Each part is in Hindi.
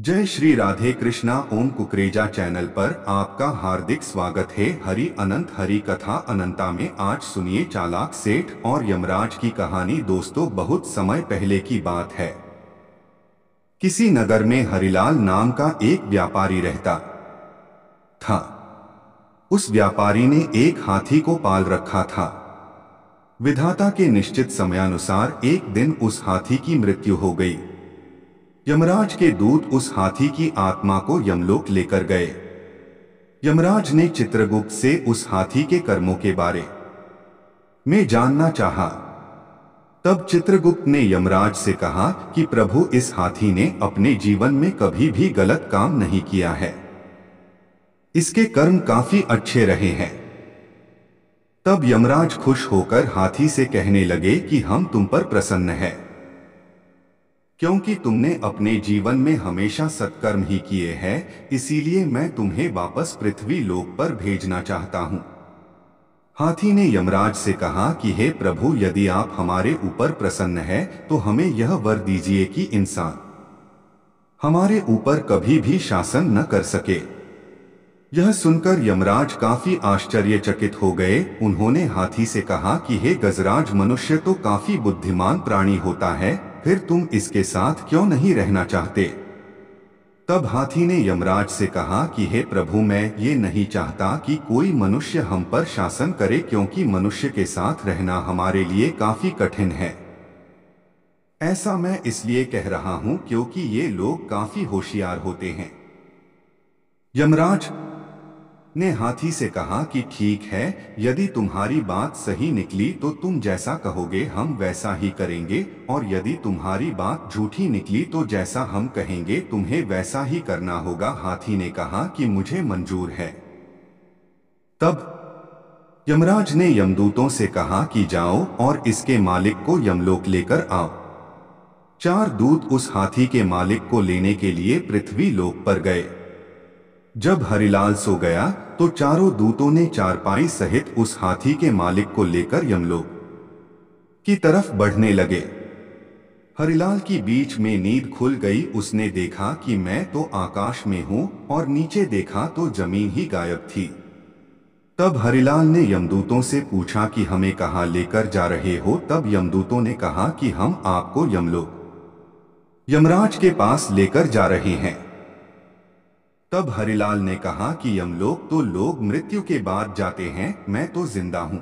जय श्री राधे कृष्णा ओम कुकरेजा चैनल पर आपका हार्दिक स्वागत है हरि अनंत हरि कथा अनंता में आज सुनिए चालाक सेठ और यमराज की कहानी दोस्तों बहुत समय पहले की बात है किसी नगर में हरिलाल नाम का एक व्यापारी रहता था उस व्यापारी ने एक हाथी को पाल रखा था विधाता के निश्चित समयानुसार एक दिन उस हाथी की मृत्यु हो गई यमराज के दूत उस हाथी की आत्मा को यमलोक लेकर गए यमराज ने चित्रगुप्त से उस हाथी के कर्मों के बारे में जानना चाहा। तब चित्रगुप्त ने यमराज से कहा कि प्रभु इस हाथी ने अपने जीवन में कभी भी गलत काम नहीं किया है इसके कर्म काफी अच्छे रहे हैं तब यमराज खुश होकर हाथी से कहने लगे कि हम तुम पर प्रसन्न हैं क्योंकि तुमने अपने जीवन में हमेशा सत्कर्म ही किए हैं इसीलिए मैं तुम्हें वापस पृथ्वी लोक पर भेजना चाहता हूँ हाथी ने यमराज से कहा कि हे प्रभु यदि आप हमारे ऊपर प्रसन्न है तो हमें यह वर दीजिए कि इंसान हमारे ऊपर कभी भी शासन न कर सके यह सुनकर यमराज काफी आश्चर्यचकित हो गए उन्होंने हाथी से कहा कि हे गजराज मनुष्य तो काफी बुद्धिमान प्राणी होता है फिर तुम इसके साथ क्यों नहीं रहना चाहते तब हाथी ने यमराज से कहा कि हे प्रभु मैं ये नहीं चाहता कि कोई मनुष्य हम पर शासन करे क्योंकि मनुष्य के साथ रहना हमारे लिए काफी कठिन है ऐसा मैं इसलिए कह रहा हूं क्योंकि ये लोग काफी होशियार होते हैं यमराज ने हाथी से कहा कि ठीक है यदि तुम्हारी बात सही निकली तो तुम जैसा कहोगे हम वैसा ही करेंगे और यदि तुम्हारी बात झूठी निकली तो जैसा हम कहेंगे तुम्हें वैसा ही करना होगा हाथी ने कहा कि मुझे मंजूर है तब यमराज ने यमदूतों से कहा कि जाओ और इसके मालिक को यमलोक लेकर आओ चार दूत उस हाथी के मालिक को लेने के लिए पृथ्वी लोक पर गए जब हरिलाल सो गया तो चारों दूतों ने चारपाई सहित उस हाथी के मालिक को लेकर यमलोक की तरफ बढ़ने लगे हरिलाल की बीच में नींद खुल गई उसने देखा कि मैं तो आकाश में हूं और नीचे देखा तो जमीन ही गायब थी तब हरिलाल ने यमदूतों से पूछा कि हमें कहा लेकर जा रहे हो तब यमदूतों ने कहा कि हम आपको यमलोक यमराज के पास लेकर जा रहे हैं तब हरिलाल ने कहा कि यमलोक तो लोग मृत्यु के बाद जाते हैं मैं तो जिंदा हूं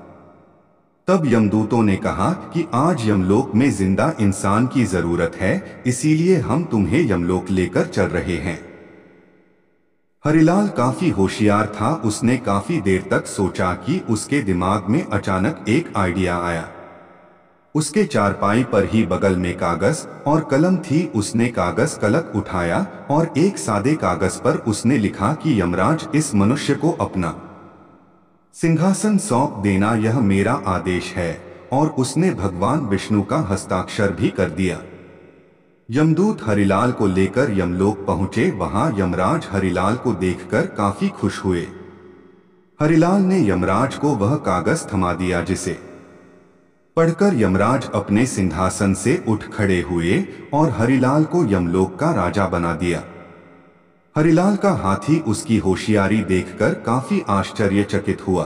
तब यमदूतों ने कहा कि आज यमलोक में जिंदा इंसान की जरूरत है इसीलिए हम तुम्हें यमलोक लेकर चल रहे हैं हरिलाल काफी होशियार था उसने काफी देर तक सोचा कि उसके दिमाग में अचानक एक आइडिया आया उसके चारपाई पर ही बगल में कागज और कलम थी उसने कागज कलक उठाया और एक सादे कागज पर उसने लिखा कि यमराज इस मनुष्य को अपना सिंहासन सौंप देना यह मेरा आदेश है और उसने भगवान विष्णु का हस्ताक्षर भी कर दिया यमदूत हरिलाल को लेकर यमलोक पहुंचे वहां यमराज हरिलाल को देखकर काफी खुश हुए हरिलाल ने यमराज को वह कागज थमा दिया जिसे पढ़कर यमराज अपने सिंहासन से उठ खड़े हुए और हरिलाल को यमलोक का राजा बना दिया हरिलाल का हाथी उसकी होशियारी देखकर काफी आश्चर्यचकित हुआ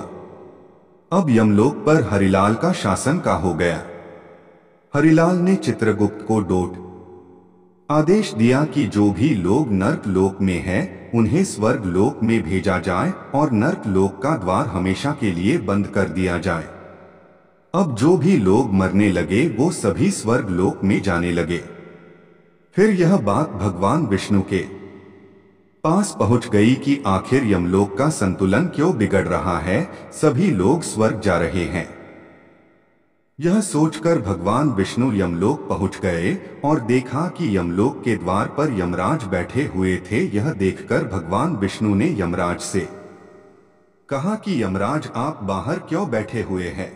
अब यमलोक पर हरिलाल का शासन का हो गया हरिलाल ने चित्रगुप्त को डोट आदेश दिया कि जो भी लोग नर्क लोक में हैं, उन्हें स्वर्ग लोक में भेजा जाए और नर्क लोक का द्वार हमेशा के लिए बंद कर दिया जाए अब जो भी लोग मरने लगे वो सभी स्वर्ग लोक में जाने लगे फिर यह बात भगवान विष्णु के पास पहुंच गई कि आखिर यमलोक का संतुलन क्यों बिगड़ रहा है सभी लोग स्वर्ग जा रहे हैं यह सोचकर भगवान विष्णु यमलोक पहुंच गए और देखा कि यमलोक के द्वार पर यमराज बैठे हुए थे यह देखकर भगवान विष्णु ने यमराज से कहा कि यमराज आप बाहर क्यों बैठे हुए हैं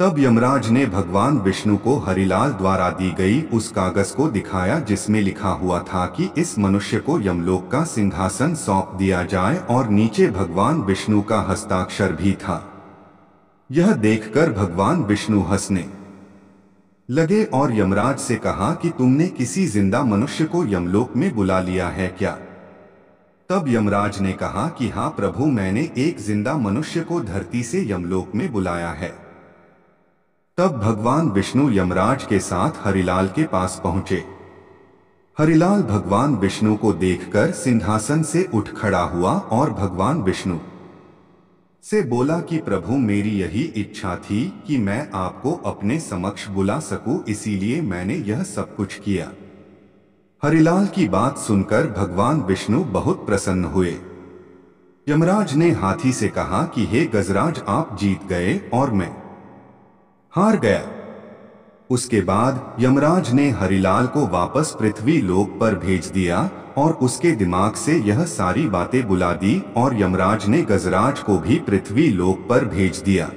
तब यमराज ने भगवान विष्णु को हरिलाल द्वारा दी गई उस कागज को दिखाया जिसमें लिखा हुआ था कि इस मनुष्य को यमलोक का सिंहासन सौंप दिया जाए और नीचे भगवान विष्णु का हस्ताक्षर भी था यह देखकर भगवान विष्णु हंसने लगे और यमराज से कहा कि तुमने किसी जिंदा मनुष्य को यमलोक में बुला लिया है क्या तब यमराज ने कहा कि हाँ प्रभु मैंने एक जिंदा मनुष्य को धरती से यमलोक में बुलाया है तब भगवान विष्णु यमराज के साथ हरिलाल के पास पहुंचे हरिलाल भगवान विष्णु को देखकर सिंहासन से उठ खड़ा हुआ और भगवान विष्णु से बोला कि प्रभु मेरी यही इच्छा थी कि मैं आपको अपने समक्ष बुला सकूं इसीलिए मैंने यह सब कुछ किया हरिलाल की बात सुनकर भगवान विष्णु बहुत प्रसन्न हुए यमराज ने हाथी से कहा कि हे गजराज आप जीत गए और मैं हार गया उसके बाद यमराज ने हरिलाल को वापस पृथ्वी लोक पर भेज दिया और उसके दिमाग से यह सारी बातें बुला दी और यमराज ने गजराज को भी पृथ्वी लोक पर भेज दिया